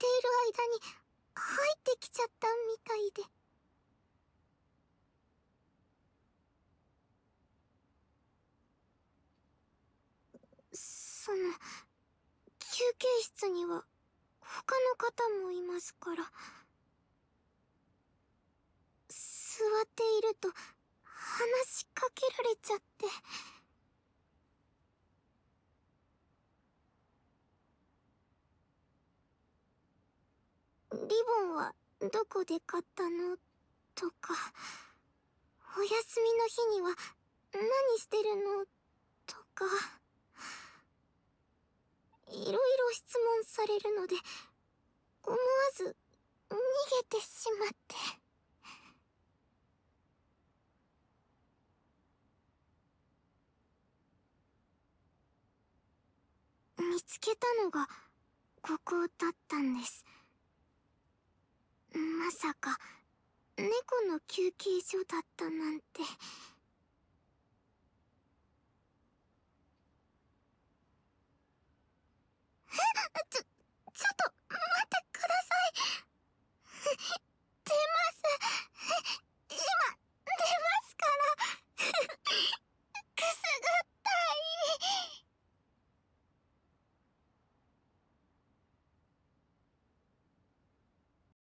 ている間に入ってきちゃったみたいで。その、休憩室には他の方もいますから。座っていると話しかけられちゃって。リボンはどこで買ったのとか、お休みの日には何してるのとか、いろいろ質問されるので、思わず逃げてしまって。見つけたのがここだったんです。まさか猫の休憩所だったなんて。ちょ、ちょっと待ってください。出ます。今、出ますから。くすぐ